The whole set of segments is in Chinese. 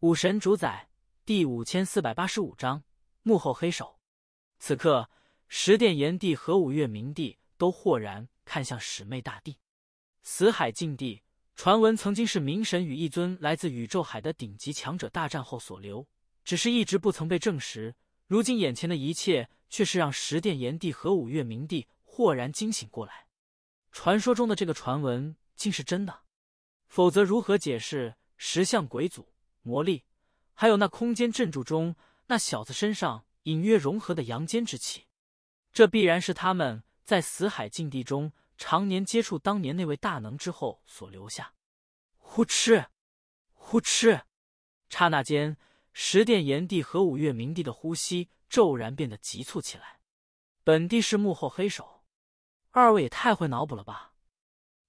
武神主宰第五千四百八十五章幕后黑手。此刻，十殿炎帝和五岳冥帝都豁然看向始妹大帝。死海禁地传闻曾经是冥神与一尊来自宇宙海的顶级强者大战后所留，只是一直不曾被证实。如今眼前的一切却是让十殿炎帝和五岳冥帝豁然惊醒过来。传说中的这个传闻竟是真的？否则如何解释石像鬼祖？魔力，还有那空间镇住中那小子身上隐约融合的阳间之气，这必然是他们在死海禁地中常年接触当年那位大能之后所留下。呼哧，呼哧，刹那间，十殿炎帝和五岳冥帝的呼吸骤然变得急促起来。本帝是幕后黑手，二位也太会脑补了吧？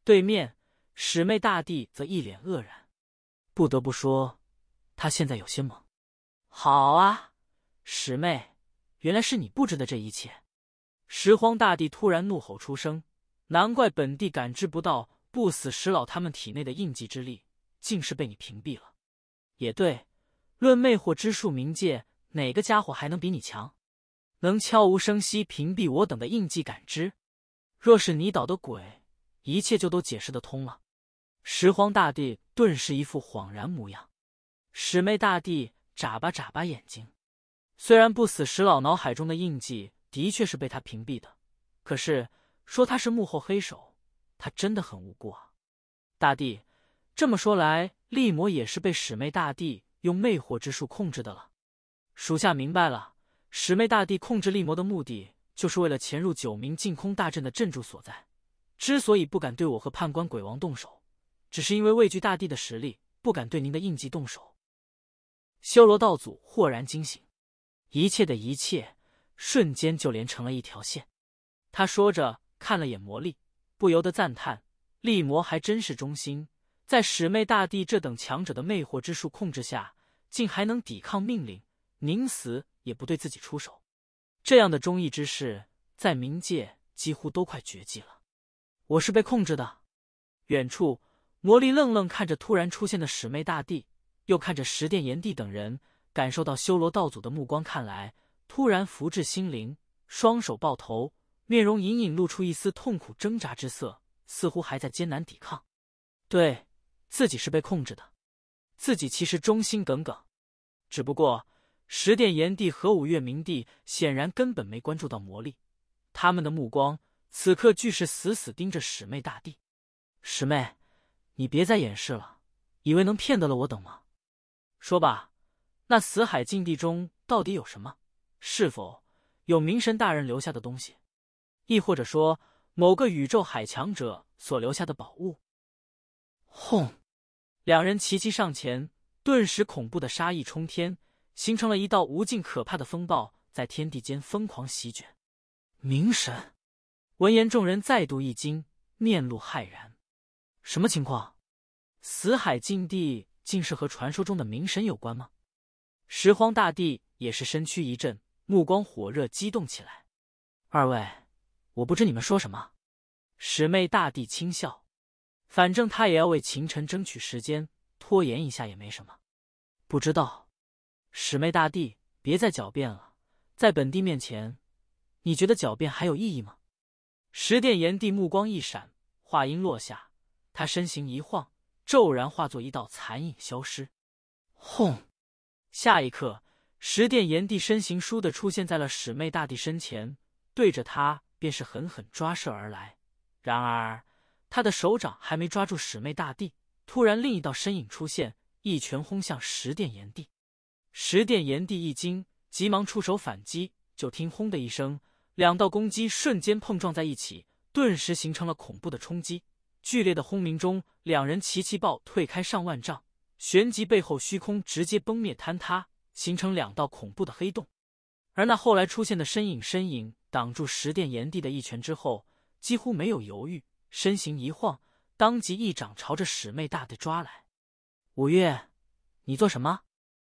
对面始媚大帝则一脸愕然，不得不说。他现在有些懵。好啊，师妹，原来是你布置的这一切！拾荒大帝突然怒吼出声，难怪本帝感知不到不死石老他们体内的印记之力，竟是被你屏蔽了。也对，论魅惑之术，冥界哪个家伙还能比你强？能悄无声息屏蔽我等的印记感知，若是你捣的鬼，一切就都解释得通了。拾荒大帝顿时一副恍然模样。始妹大帝眨巴眨巴眼睛，虽然不死石老脑海中的印记的确是被他屏蔽的，可是说他是幕后黑手，他真的很无辜啊！大帝，这么说来，厉魔也是被史妹大帝用魅惑之术控制的了。属下明白了，史妹大帝控制厉魔的目的，就是为了潜入九冥净空大阵的阵住所在。之所以不敢对我和判官鬼王动手，只是因为畏惧大帝的实力，不敢对您的印记动手。修罗道祖豁然惊醒，一切的一切瞬间就连成了一条线。他说着，看了眼魔力，不由得赞叹：“力魔还真是忠心，在始魅大帝这等强者的魅惑之术控制下，竟还能抵抗命令，宁死也不对自己出手。这样的忠义之士，在冥界几乎都快绝迹了。”“我是被控制的。”远处，魔力愣愣看着突然出现的始魅大帝。又看着十殿炎帝等人，感受到修罗道祖的目光，看来突然福至心灵，双手抱头，面容隐隐露出一丝痛苦挣扎之色，似乎还在艰难抵抗。对自己是被控制的，自己其实忠心耿耿，只不过十殿炎帝和五岳明帝显然根本没关注到魔力，他们的目光此刻俱是死死盯着史妹大帝。史妹，你别再掩饰了，以为能骗得了我等吗？说吧，那死海禁地中到底有什么？是否有明神大人留下的东西？亦或者说某个宇宙海强者所留下的宝物？轰！两人齐齐上前，顿时恐怖的杀意冲天，形成了一道无尽可怕的风暴，在天地间疯狂席卷。明神闻言，众人再度一惊，面露骇然：什么情况？死海禁地？竟是和传说中的明神有关吗？拾荒大帝也是身躯一震，目光火热，激动起来。二位，我不知你们说什么。史妹大帝轻笑，反正他也要为秦尘争取时间，拖延一下也没什么。不知道，史妹大帝，别再狡辩了，在本帝面前，你觉得狡辩还有意义吗？石殿炎帝目光一闪，话音落下，他身形一晃。骤然化作一道残影消失。轰！下一刻，十殿炎帝身形倏地出现在了史妹大帝身前，对着他便是狠狠抓射而来。然而，他的手掌还没抓住史妹大帝，突然另一道身影出现，一拳轰向十殿炎帝。十殿炎帝一惊，急忙出手反击。就听轰的一声，两道攻击瞬间碰撞在一起，顿时形成了恐怖的冲击。剧烈的轰鸣中，两人齐齐爆退开上万丈，旋即背后虚空直接崩灭坍塌，形成两道恐怖的黑洞。而那后来出现的身影，身影挡住十殿炎帝的一拳之后，几乎没有犹豫，身形一晃，当即一掌朝着始妹大帝抓来。五月，你做什么？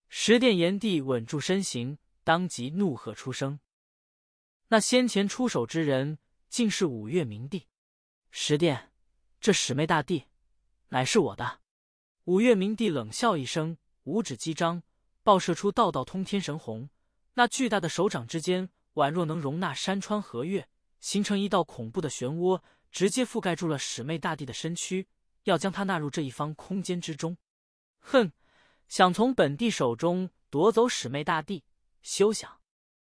十殿炎帝稳住身形，当即怒喝出声。那先前出手之人，竟是五岳明帝，十殿。这始妹大帝，乃是我的。五岳明帝冷笑一声，五指击张，爆射出道道通天神虹。那巨大的手掌之间，宛若能容纳山川河岳，形成一道恐怖的漩涡，直接覆盖住了始妹大帝的身躯，要将他纳入这一方空间之中。哼！想从本帝手中夺走始妹大帝，休想！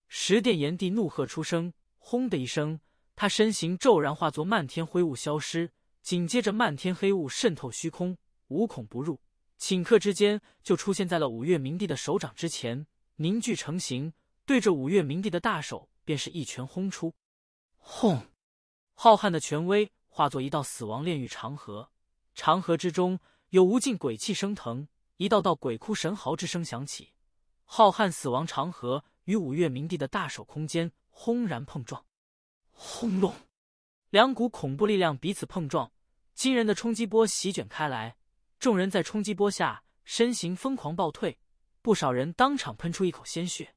十殿炎帝怒喝出声，轰的一声，他身形骤然化作漫天灰雾，消失。紧接着，漫天黑雾渗透虚空，无孔不入，顷刻之间就出现在了五岳冥帝的手掌之前，凝聚成形，对着五岳冥帝的大手便是一拳轰出。轰！浩瀚的权威化作一道死亡炼狱长河，长河之中有无尽鬼气升腾，一道道鬼哭神嚎之声响起。浩瀚死亡长河与五岳冥帝的大手空间轰然碰撞，轰隆！两股恐怖力量彼此碰撞，惊人的冲击波席卷开来，众人在冲击波下身形疯狂暴退，不少人当场喷出一口鲜血。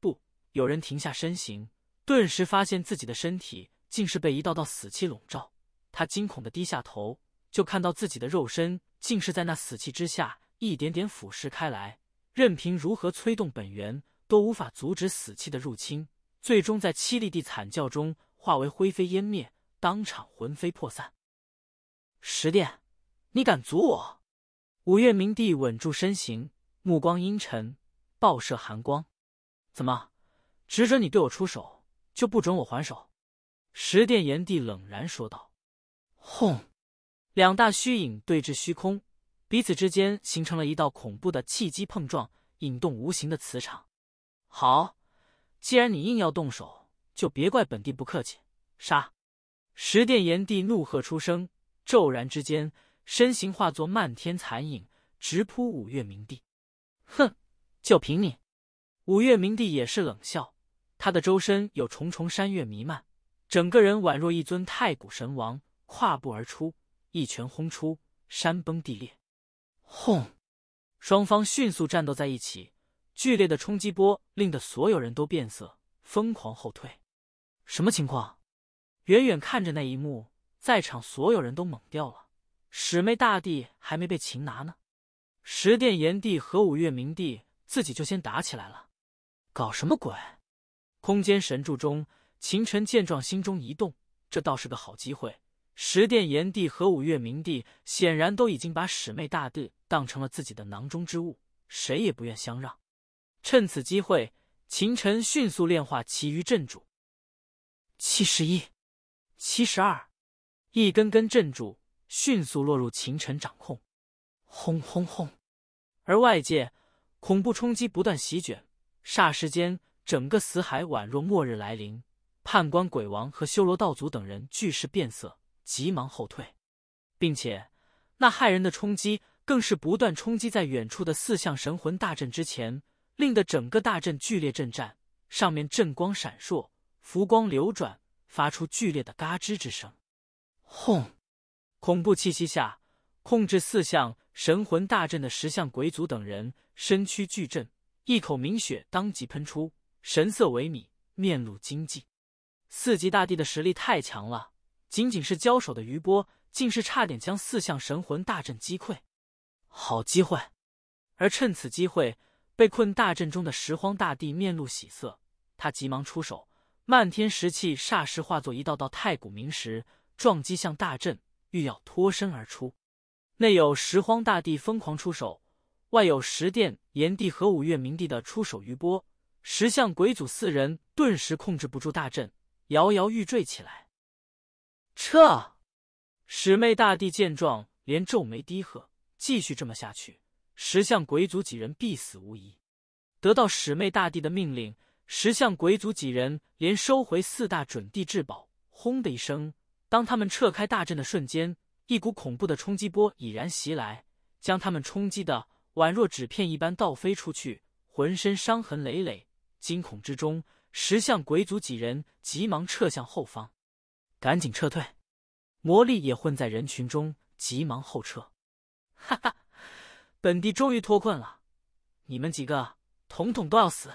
不，有人停下身形，顿时发现自己的身体竟是被一道道死气笼罩。他惊恐的低下头，就看到自己的肉身竟是在那死气之下一点点腐蚀开来。任凭如何催动本源，都无法阻止死气的入侵，最终在凄厉地惨叫中化为灰飞烟灭。当场魂飞魄散，十殿，你敢阻我？五岳明帝稳住身形，目光阴沉，爆射寒光。怎么，只准你对我出手，就不准我还手？十殿炎帝冷然说道。轰！两大虚影对峙虚空，彼此之间形成了一道恐怖的气机碰撞，引动无形的磁场。好，既然你硬要动手，就别怪本帝不客气，杀！十殿炎帝怒喝出声，骤然之间，身形化作漫天残影，直扑五岳明帝。哼，就凭你！五岳明帝也是冷笑，他的周身有重重山岳弥漫，整个人宛若一尊太古神王，跨步而出，一拳轰出，山崩地裂。轰！双方迅速战斗在一起，剧烈的冲击波令得所有人都变色，疯狂后退。什么情况？远远看着那一幕，在场所有人都懵掉了。始妹大帝还没被擒拿呢，十殿炎帝和五岳明帝自己就先打起来了，搞什么鬼？空间神柱中，秦尘见状心中一动，这倒是个好机会。十殿炎帝和五岳明帝显然都已经把始妹大帝当成了自己的囊中之物，谁也不愿相让。趁此机会，秦尘迅速炼化其余镇主，七十一。七十二，一根根镇柱迅速落入秦尘掌控。轰轰轰！而外界，恐怖冲击不断席卷，霎时间，整个死海宛若末日来临。判官鬼王和修罗道祖等人俱是变色，急忙后退，并且那骇人的冲击更是不断冲击在远处的四象神魂大阵之前，令得整个大阵剧烈震颤，上面阵光闪烁，浮光流转。发出剧烈的嘎吱之声，轰！恐怖气息下，控制四象神魂大阵的石像鬼族等人身躯巨震，一口明血当即喷出，神色萎靡，面露惊悸。四级大帝的实力太强了，仅仅是交手的余波，竟是差点将四象神魂大阵击溃。好机会！而趁此机会，被困大阵中的拾荒大帝面露喜色，他急忙出手。漫天石气霎时化作一道道太古明石，撞击向大阵，欲要脱身而出。内有拾荒大帝疯狂出手，外有石殿炎帝和五岳明帝的出手余波，石像鬼祖四人顿时控制不住大阵，摇摇欲坠起来。撤！始妹大帝见状，连皱眉低喝：“继续这么下去，石像鬼祖几人必死无疑。”得到始妹大帝的命令。石像鬼族几人连收回四大准地至宝，轰的一声，当他们撤开大阵的瞬间，一股恐怖的冲击波已然袭来，将他们冲击的宛若纸片一般倒飞出去，浑身伤痕累累。惊恐之中，石像鬼族几人急忙撤向后方，赶紧撤退。魔力也混在人群中，急忙后撤。哈哈，本帝终于脱困了，你们几个统统都要死！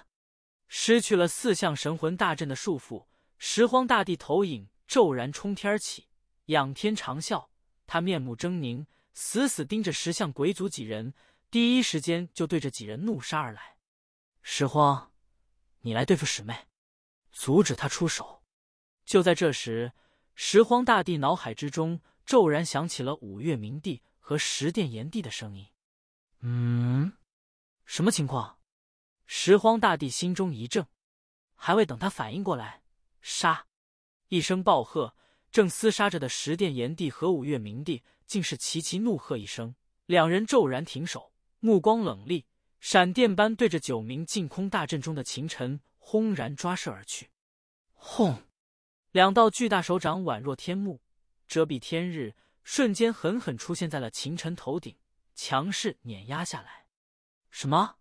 失去了四象神魂大阵的束缚，拾荒大帝投影骤然冲天而起，仰天长啸。他面目狰狞，死死盯着石像鬼族几人，第一时间就对着几人怒杀而来。拾荒，你来对付师妹，阻止他出手。就在这时，拾荒大帝脑海之中骤然响起了五岳冥帝和十殿炎帝的声音：“嗯，什么情况？”拾荒大帝心中一怔，还未等他反应过来，杀！一声暴喝，正厮杀着的十殿炎帝和五岳冥帝竟是齐齐怒喝一声，两人骤然停手，目光冷厉，闪电般对着九名净空大阵中的秦尘轰然抓射而去。轰！两道巨大手掌宛若天幕，遮蔽天日，瞬间狠狠出现在了秦尘头顶，强势碾压下来。什么？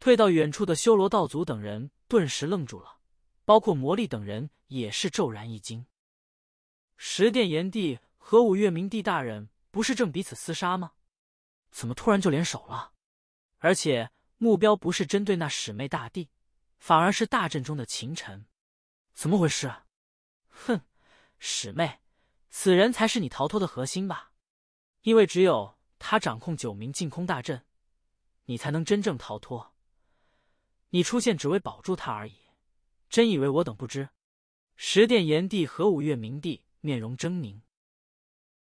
退到远处的修罗道祖等人顿时愣住了，包括魔力等人也是骤然一惊。十殿炎帝和五岳明帝大人不是正彼此厮杀吗？怎么突然就联手了？而且目标不是针对那始妹大帝，反而是大阵中的秦尘，怎么回事？哼，使妹，此人才是你逃脱的核心吧？因为只有他掌控九名净空大阵，你才能真正逃脱。你出现只为保住他而已，真以为我等不知？十殿炎帝和五岳明帝面容狰狞。